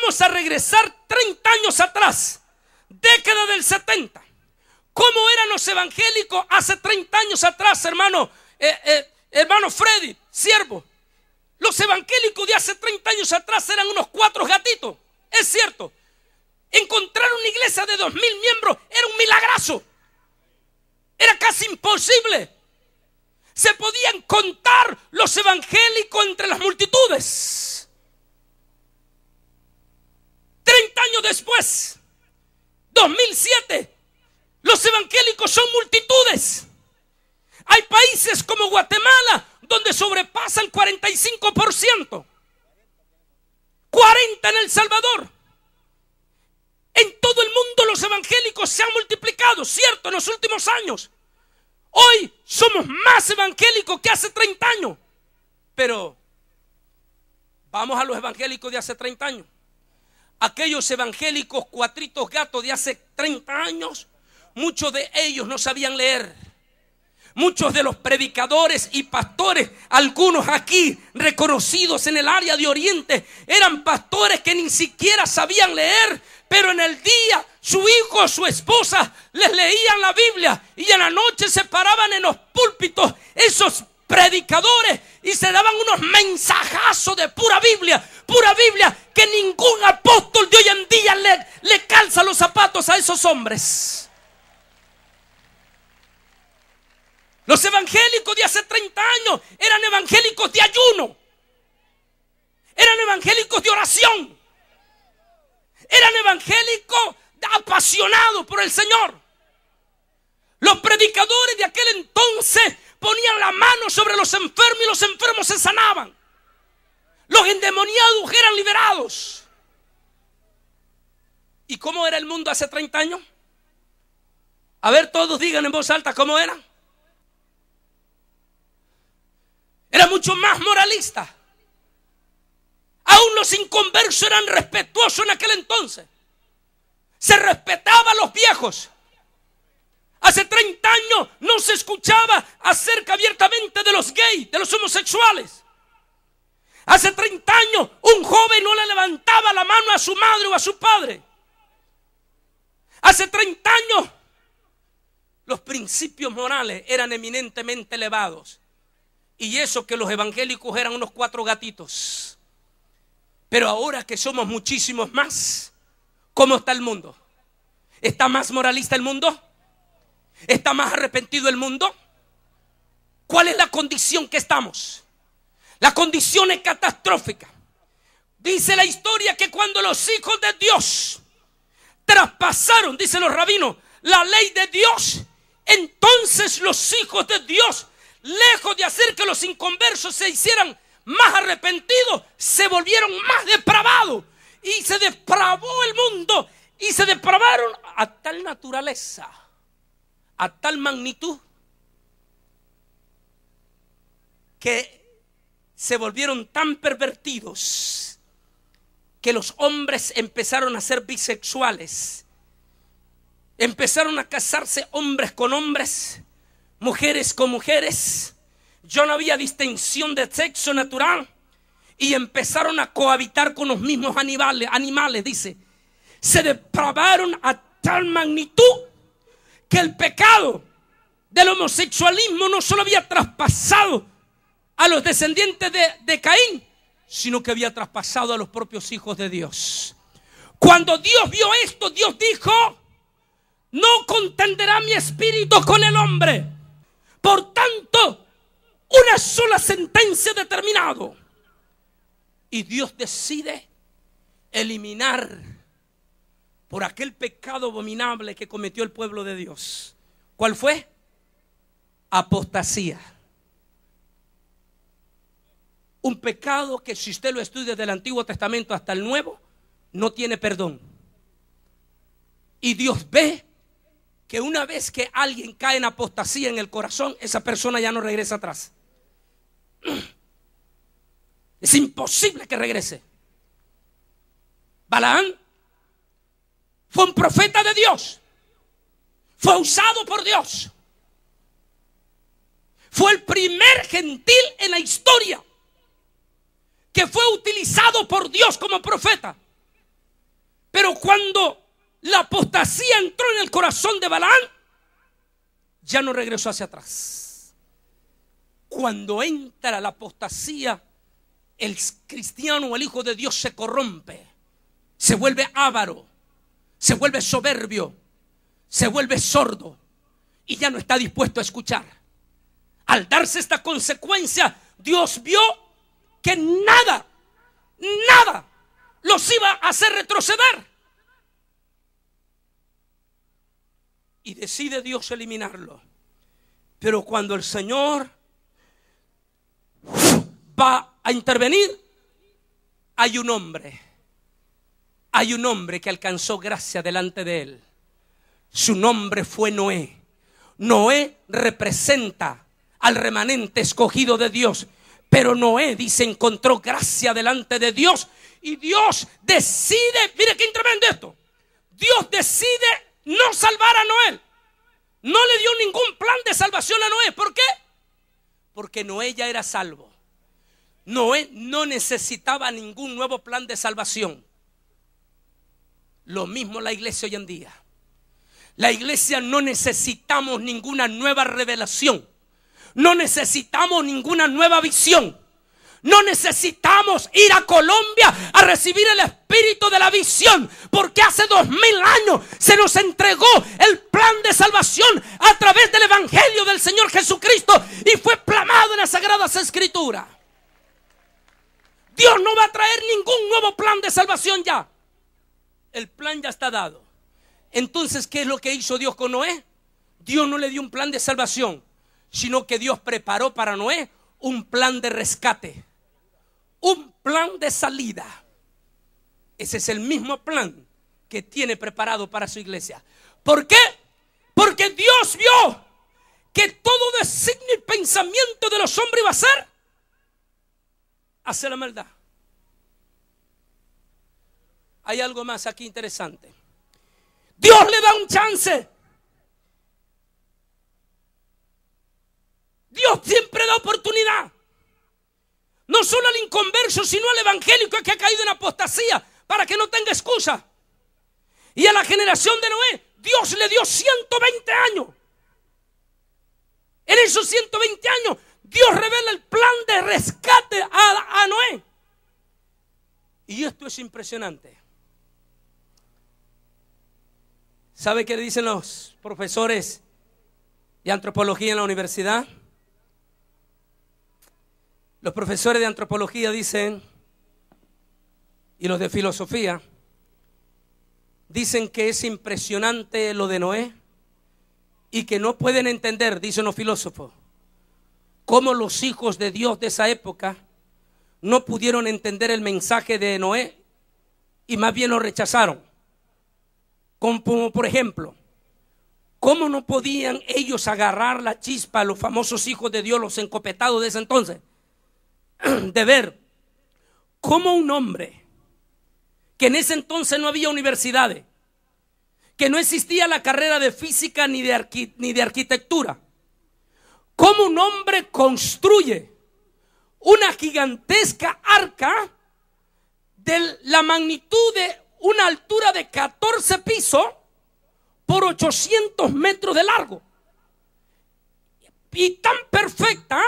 Vamos a regresar 30 años atrás, década del 70. ¿Cómo eran los evangélicos hace 30 años atrás, hermano, eh, eh, hermano Freddy, siervo? Los evangélicos de hace 30 años atrás eran unos cuatro gatitos, es cierto. Encontrar una iglesia de dos mil miembros era un milagrazo. Era casi imposible. Se podían contar los evangélicos entre las multitudes. 30 años después, 2007, los evangélicos son multitudes. Hay países como Guatemala donde sobrepasan el 45%. 40 en El Salvador. En todo el mundo los evangélicos se han multiplicado, cierto, en los últimos años. Hoy somos más evangélicos que hace 30 años. Pero vamos a los evangélicos de hace 30 años aquellos evangélicos cuatritos gatos de hace 30 años, muchos de ellos no sabían leer. Muchos de los predicadores y pastores, algunos aquí reconocidos en el área de Oriente, eran pastores que ni siquiera sabían leer, pero en el día su hijo, o su esposa les leían la Biblia y en la noche se paraban en los púlpitos esos predicadores y se daban unos mensajazos de pura Biblia, pura Biblia, que ningún apóstol de hoy en día le, le calza los zapatos a esos hombres. Los evangélicos de hace 30 años eran evangélicos de ayuno, eran evangélicos de oración, eran evangélicos apasionados por el Señor. Los predicadores de aquel entonces ponían la mano sobre los enfermos y los enfermos se sanaban. Los endemoniados eran liberados. ¿Y cómo era el mundo hace 30 años? A ver, todos digan en voz alta cómo era. Era mucho más moralista. Aún los inconversos eran respetuosos en aquel entonces. Se respetaba a los viejos. Hace 30 años no se escuchaba acerca abiertamente de los gays, de los homosexuales. Hace 30 años un joven no le levantaba la mano a su madre o a su padre. Hace 30 años los principios morales eran eminentemente elevados. Y eso que los evangélicos eran unos cuatro gatitos. Pero ahora que somos muchísimos más, ¿cómo está el mundo? ¿Está más moralista el mundo? ¿Está más arrepentido el mundo? ¿Cuál es la condición que estamos? La condición es catastrófica. Dice la historia que cuando los hijos de Dios traspasaron, dicen los rabinos, la ley de Dios, entonces los hijos de Dios, lejos de hacer que los inconversos se hicieran más arrepentidos, se volvieron más depravados. Y se depravó el mundo y se depravaron a tal naturaleza a tal magnitud que se volvieron tan pervertidos que los hombres empezaron a ser bisexuales. Empezaron a casarse hombres con hombres, mujeres con mujeres. Yo no había distinción de sexo natural y empezaron a cohabitar con los mismos animales, animales dice. Se depravaron a tal magnitud que el pecado del homosexualismo no solo había traspasado a los descendientes de, Caín, sino que había traspasado a los propios hijos de Dios. Cuando Dios vio esto, Dios dijo, no contenderá mi espíritu con el hombre. Por tanto, una sola sentencia determinado. Y Dios decide eliminar por aquel pecado abominable que cometió el pueblo de Dios. ¿Cuál fue? Apostasía. Un pecado que si usted lo estudia del Antiguo Testamento hasta el Nuevo, no tiene perdón. Y Dios ve que una vez que alguien cae en apostasía en el corazón, esa persona ya no regresa atrás. Es imposible que regrese. Balaam fue un profeta de Dios. Fue usado por Dios. Fue el primer gentil en la historia que fue utilizado por Dios como profeta. Pero cuando la apostasía entró en el corazón de Balán, ya no regresó hacia atrás. Cuando entra la apostasía, el cristiano, el hijo de Dios se corrompe, se vuelve avaro, se vuelve soberbio, se vuelve sordo y ya no está dispuesto a escuchar. Al darse esta consecuencia, Dios vio que nada, nada los iba a hacer retroceder. Y decide Dios eliminarlo. Pero cuando el Señor va a intervenir, hay un hombre hay un hombre que alcanzó gracia delante de él. Su nombre fue Noé. Noé representa al remanente escogido de Dios. Pero Noé dice, encontró gracia delante de Dios. Y Dios decide, mire que tremendo esto. Dios decide no salvar a Noé. No le dio ningún plan de salvación a Noé. ¿Por qué? Porque Noé ya era salvo. Noé no necesitaba ningún nuevo plan de salvación. Lo mismo la iglesia hoy en día. La iglesia no necesitamos ninguna nueva revelación. No necesitamos ninguna nueva visión. No necesitamos ir a Colombia a recibir el espíritu de la visión, porque hace dos mil años se nos entregó el plan de salvación a través del Evangelio del Señor Jesucristo y fue plamado en las Sagradas Escrituras. Dios no va a traer ningún nuevo plan de salvación ya. El plan ya está dado. Entonces, ¿qué es lo que hizo Dios con Noé? Dios no le dio un plan de salvación, sino que Dios preparó para Noé un plan de rescate, un plan de salida. Ese es el mismo plan que tiene preparado para su iglesia. ¿Por qué? Porque Dios vio que todo designio y pensamiento de los hombres iba a ser hacia la maldad hay algo más aquí interesante. Dios le da un chance. Dios siempre da oportunidad. No solo al inconverso, sino al evangélico que ha caído en apostasía, para que no tenga excusa. Y a la generación de Noé, Dios le dio 120 años. En esos 120 años, Dios revela el plan de rescate a, a Noé. Y esto es impresionante. ¿Sabe qué dicen los profesores de antropología en la universidad? Los profesores de antropología dicen, y los de filosofía, dicen que es impresionante lo de Noé y que no pueden entender, dicen los filósofos, cómo los hijos de Dios de esa época no pudieron entender el mensaje de Noé y más bien lo rechazaron. Como por ejemplo, ¿cómo no podían ellos agarrar la chispa a los famosos hijos de Dios, los encopetados de ese entonces? De ver cómo un hombre que en ese entonces no había universidades, que no existía la carrera de física ni de, ni de arquitectura. ¿Cómo un hombre construye una gigantesca arca de la magnitud de una altura de 14 pisos por 800 metros de largo. Y tan perfecta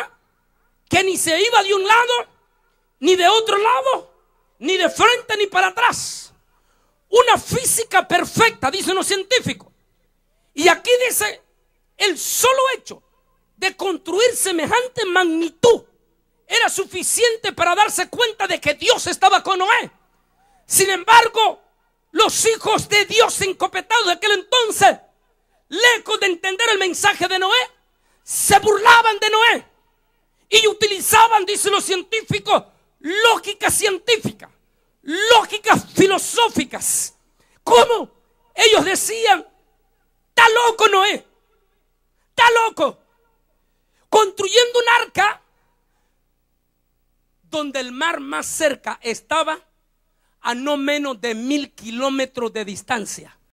que ni se iba de un lado, ni de otro lado, ni de frente, ni para atrás. Una física perfecta, dicen los científicos. Y aquí dice el solo hecho de construir semejante magnitud era suficiente para darse cuenta de que Dios estaba con Noé. Sin embargo, los hijos de Dios encopetados de aquel entonces, lejos de entender el mensaje de Noé, se burlaban de Noé y utilizaban, dicen los científicos, lógica científica, lógicas filosóficas. ¿Cómo? Ellos decían, está loco Noé, está loco, construyendo un arca donde el mar más cerca estaba a no menos de mil kilómetros de distancia.